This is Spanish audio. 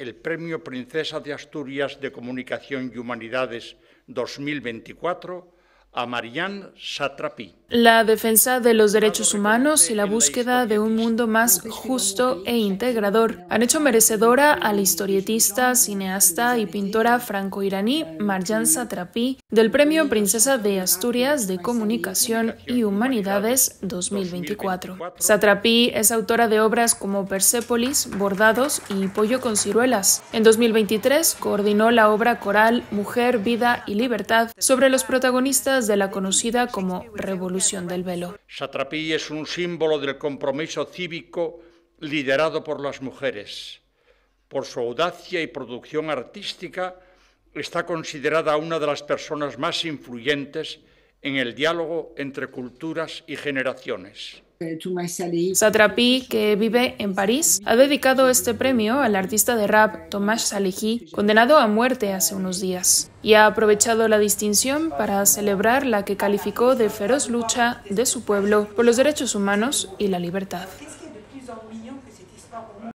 el Premio Princesa de Asturias de Comunicación y Humanidades 2024 a Marianne Satrapi. La defensa de los derechos humanos y la búsqueda de un mundo más justo e integrador han hecho merecedora a la historietista, cineasta y pintora franco-iraní Marjan Satrapi del Premio Princesa de Asturias de Comunicación y Humanidades 2024. Satrapi es autora de obras como Persépolis, Bordados y Pollo con ciruelas. En 2023 coordinó la obra coral Mujer, Vida y Libertad sobre los protagonistas de la conocida como Revolución del Velo. Satrapi es un símbolo del compromiso cívico liderado por las mujeres. Por su audacia y producción artística, está considerada una de las personas más influyentes en el diálogo entre culturas y generaciones. Eh, Satrapi, que vive en París, ha dedicado este premio al artista de rap Tomás Salehi, condenado a muerte hace unos días, y ha aprovechado la distinción para celebrar la que calificó de feroz lucha de su pueblo por los derechos humanos y la libertad.